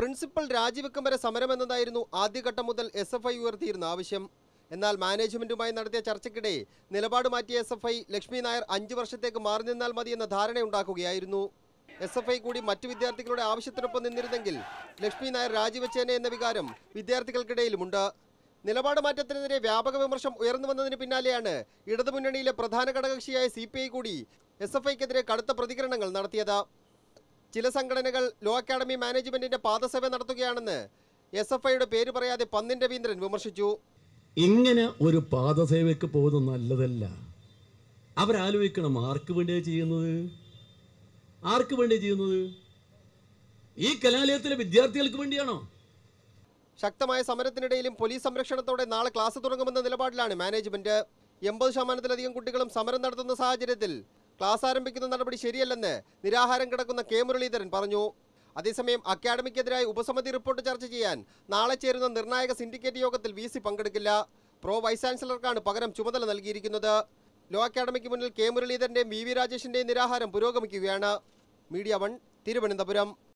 principal രാജിവെക്കും വരെ സമരം എന്നതായിരുന്നു ആദ്യഘട്ടം മുതൽ എസ് എഫ് ഐ ഉയർത്തിയിരുന്ന ആവശ്യം എന്നാൽ മാനേജ്മെന്റുമായി നടത്തിയ ചർച്ചയ്ക്കിടെ നിലപാട് മാറ്റിയ S F I Lakshmi Nair അഞ്ചു വർഷത്തേക്ക് മാറി നിന്നാൽ മതിയെന്ന ധാരണയുണ്ടാക്കുകയായിരുന്നു എസ് എഫ് ഐ കൂടി മറ്റു വിദ്യാർത്ഥികളുടെ ആവശ്യത്തിനൊപ്പം നിന്നിരുന്നെങ്കിൽ ലക്ഷ്മി നായർ രാജിവെച്ചേനെ എന്ന വികാരം വിദ്യാർത്ഥികൾക്കിടയിലുമുണ്ട് നിലപാട് മാറ്റത്തിനെതിരെ വ്യാപക വിമർശം ഉയർന്നു വന്നതിന് പിന്നാലെയാണ് ഇടതുമുന്നണിയിലെ പ്രധാന ഘടകകക്ഷിയായ സി കൂടി എസ് എഫ് ഐക്കെതിരെ കടുത്ത പ്രതികരണങ്ങൾ നടത്തിയത് ചില സംഘടനകൾ ലോ അക്കാഡമി മാനേജ്മെന്റിന്റെ പാദസേവ നടത്തുകയാണെന്ന് എസ് എഫ് ഐയുടെ പേര് പറയാതെ പന്നിൻ രവീന്ദ്രൻ വിമർശിച്ചു ഇങ്ങനെ ഒരു പാദസേവയ്ക്ക് പോകുന്നത് നല്ലതല്ല അവരാലോചിക്കണം ആർക്ക് വേണ്ടിയാണ് ചെയ്യുന്നത് ആർക്ക് വേണ്ടി ചെയ്യുന്നത് ഈ കലാലയത്തിലെ വിദ്യാർത്ഥികൾക്ക് വേണ്ടിയാണോ ശക്തമായ സമരത്തിനിടയിലും പോലീസ് സംരക്ഷണത്തോടെ നാളെ ക്ലാസ് തുടങ്ങുമെന്ന നിലപാടിലാണ് മാനേജ്മെന്റ് എൺപത് ശതമാനത്തിലധികം കുട്ടികളും സമരം നടത്തുന്ന സാഹചര്യത്തിൽ ക്ലാസ് ആരംഭിക്കുന്ന നടപടി ശരിയല്ലെന്ന് നിരാഹാരം കിടക്കുന്ന കെ മുരളീധരൻ പറഞ്ഞു അതേസമയം അക്കാഡമിക്കെതിരായ ഉപസമിതി റിപ്പോർട്ട് ചർച്ച ചെയ്യാൻ നാളെ ചേരുന്ന നിർണായക സിൻഡിക്കേറ്റ് യോഗത്തിൽ വി പങ്കെടുക്കില്ല പ്രോ വൈസ് ചാൻസലർക്കാണ് പകരം ചുമതല നൽകിയിരിക്കുന്നത് ലോ അക്കാഡമിക്ക് മുന്നിൽ കെ മുരളീധരൻ്റെയും വി വി രാജേഷിൻ്റെയും നിരാഹാരം പുരോഗമിക്കുകയാണ് മീഡിയ വൺ തിരുവനന്തപുരം